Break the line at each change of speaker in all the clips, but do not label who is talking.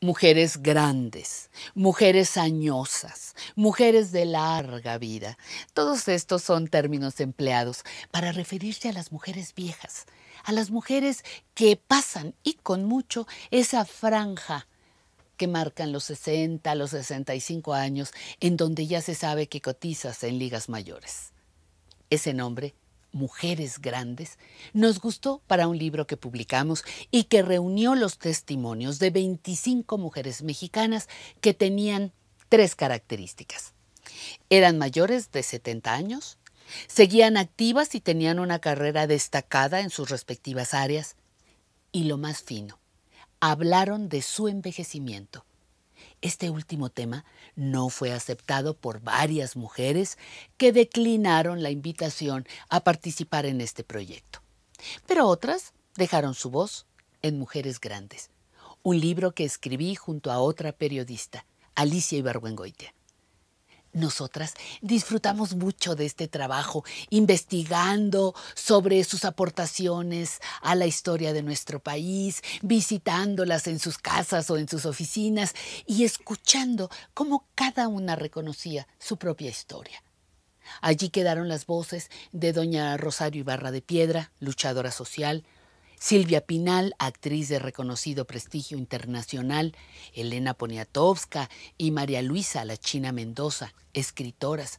mujeres grandes, mujeres añosas, mujeres de larga vida. Todos estos son términos empleados para referirse a las mujeres viejas, a las mujeres que pasan y con mucho esa franja que marcan los 60, los 65 años, en donde ya se sabe que cotizas en ligas mayores. Ese nombre Mujeres Grandes, nos gustó para un libro que publicamos y que reunió los testimonios de 25 mujeres mexicanas que tenían tres características. Eran mayores de 70 años, seguían activas y tenían una carrera destacada en sus respectivas áreas, y lo más fino, hablaron de su envejecimiento este último tema no fue aceptado por varias mujeres que declinaron la invitación a participar en este proyecto. Pero otras dejaron su voz en Mujeres Grandes, un libro que escribí junto a otra periodista, Alicia Ibargüengoitia. Nosotras disfrutamos mucho de este trabajo, investigando sobre sus aportaciones a la historia de nuestro país, visitándolas en sus casas o en sus oficinas y escuchando cómo cada una reconocía su propia historia. Allí quedaron las voces de doña Rosario Ibarra de Piedra, luchadora social, Silvia Pinal, actriz de reconocido prestigio internacional, Elena Poniatowska y María Luisa La China Mendoza, escritoras.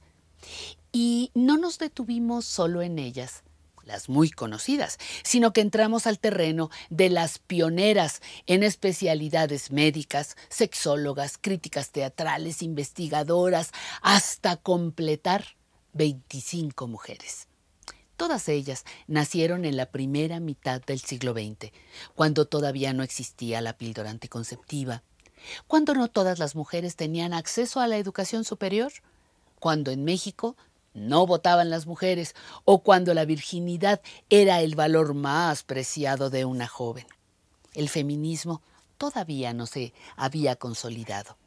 Y no nos detuvimos solo en ellas, las muy conocidas, sino que entramos al terreno de las pioneras en especialidades médicas, sexólogas, críticas teatrales, investigadoras, hasta completar 25 mujeres. Todas ellas nacieron en la primera mitad del siglo XX, cuando todavía no existía la píldora anticonceptiva, cuando no todas las mujeres tenían acceso a la educación superior, cuando en México no votaban las mujeres o cuando la virginidad era el valor más preciado de una joven. El feminismo todavía no se había consolidado.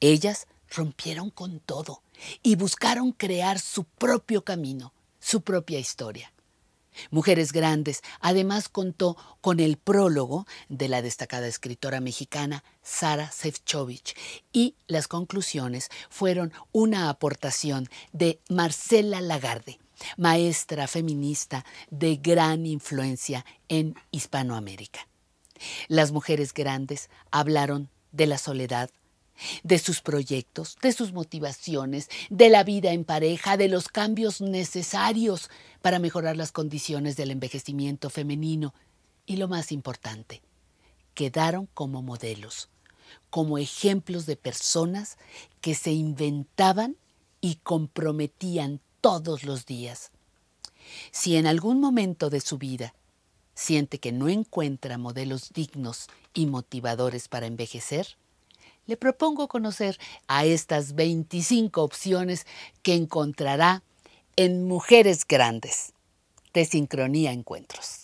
Ellas rompieron con todo y buscaron crear su propio camino su propia historia. Mujeres Grandes además contó con el prólogo de la destacada escritora mexicana Sara Sefcovic y las conclusiones fueron una aportación de Marcela Lagarde, maestra feminista de gran influencia en Hispanoamérica. Las mujeres grandes hablaron de la soledad, de sus proyectos, de sus motivaciones, de la vida en pareja, de los cambios necesarios para mejorar las condiciones del envejecimiento femenino y lo más importante, quedaron como modelos, como ejemplos de personas que se inventaban y comprometían todos los días. Si en algún momento de su vida siente que no encuentra modelos dignos y motivadores para envejecer, le propongo conocer a estas 25 opciones que encontrará en Mujeres Grandes de Sincronía Encuentros.